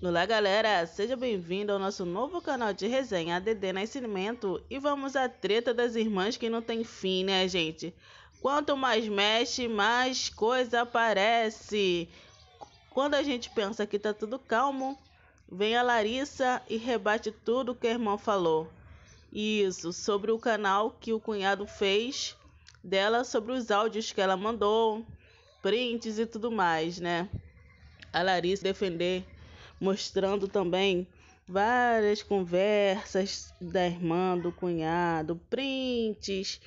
Olá galera, seja bem-vindo ao nosso novo canal de resenha ADD Nascimento e vamos à treta das irmãs que não tem fim, né gente? Quanto mais mexe, mais coisa aparece. Quando a gente pensa que tá tudo calmo, vem a Larissa e rebate tudo que a irmã falou. Isso, sobre o canal que o cunhado fez dela, sobre os áudios que ela mandou, prints e tudo mais, né? A Larissa defender mostrando também várias conversas da irmã, do cunhado, prints,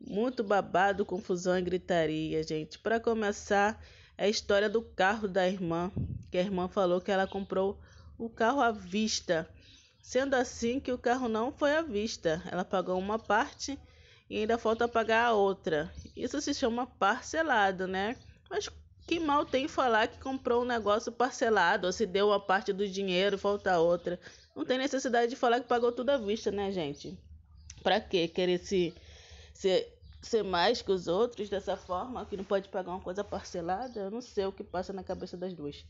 muito babado, confusão e gritaria, gente. Para começar, é a história do carro da irmã, que a irmã falou que ela comprou o carro à vista. Sendo assim que o carro não foi à vista, ela pagou uma parte e ainda falta pagar a outra. Isso se chama parcelado, né? Mas que mal tem falar que comprou um negócio parcelado, ou se deu uma parte do dinheiro, falta outra. Não tem necessidade de falar que pagou tudo à vista, né, gente? Pra quê? querer se, se, ser mais que os outros dessa forma, que não pode pagar uma coisa parcelada? Eu não sei o que passa na cabeça das duas.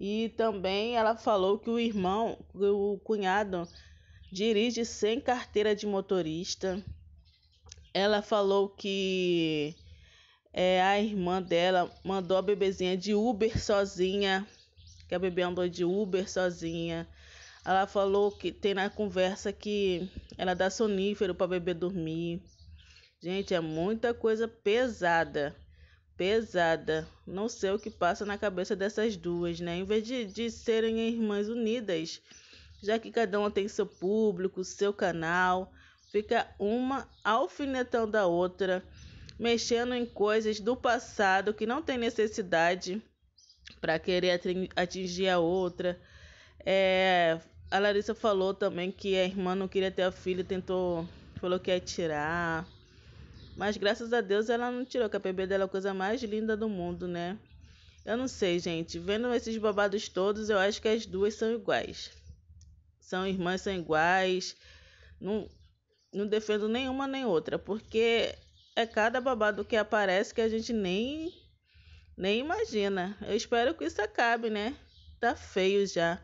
E também ela falou que o irmão, o cunhado, dirige sem carteira de motorista. Ela falou que é, a irmã dela mandou a bebezinha de Uber sozinha, que a bebê andou de Uber sozinha. Ela falou que tem na conversa que ela dá sonífero para bebê dormir. Gente, é muita coisa pesada. Pesada. Não sei o que passa na cabeça dessas duas, né? Em vez de, de serem irmãs unidas, já que cada uma tem seu público, seu canal, fica uma alfinetando a outra mexendo em coisas do passado que não tem necessidade para querer atingir a outra. É, a Larissa falou também que a irmã não queria ter a filha, tentou, falou que ia tirar. Mas graças a Deus ela não tirou, que a bebê dela é a coisa mais linda do mundo, né? Eu não sei, gente. Vendo esses babados todos, eu acho que as duas são iguais. São irmãs, são iguais. Não, não defendo nenhuma nem outra, porque é cada babado que aparece que a gente nem nem imagina. Eu espero que isso acabe, né? Tá feio já.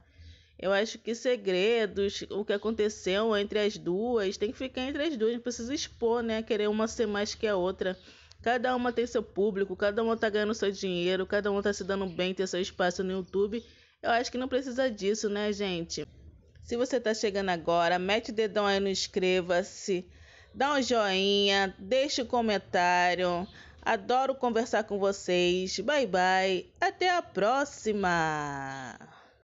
Eu acho que segredos, o que aconteceu entre as duas, tem que ficar entre as duas, não precisa expor, né? Querer uma ser mais que a outra. Cada uma tem seu público, cada uma tá ganhando seu dinheiro, cada uma tá se dando bem, ter seu espaço no YouTube. Eu acho que não precisa disso, né, gente? Se você tá chegando agora, mete o dedão aí no inscreva-se Dá um joinha, deixe um comentário. Adoro conversar com vocês. Bye bye. Até a próxima.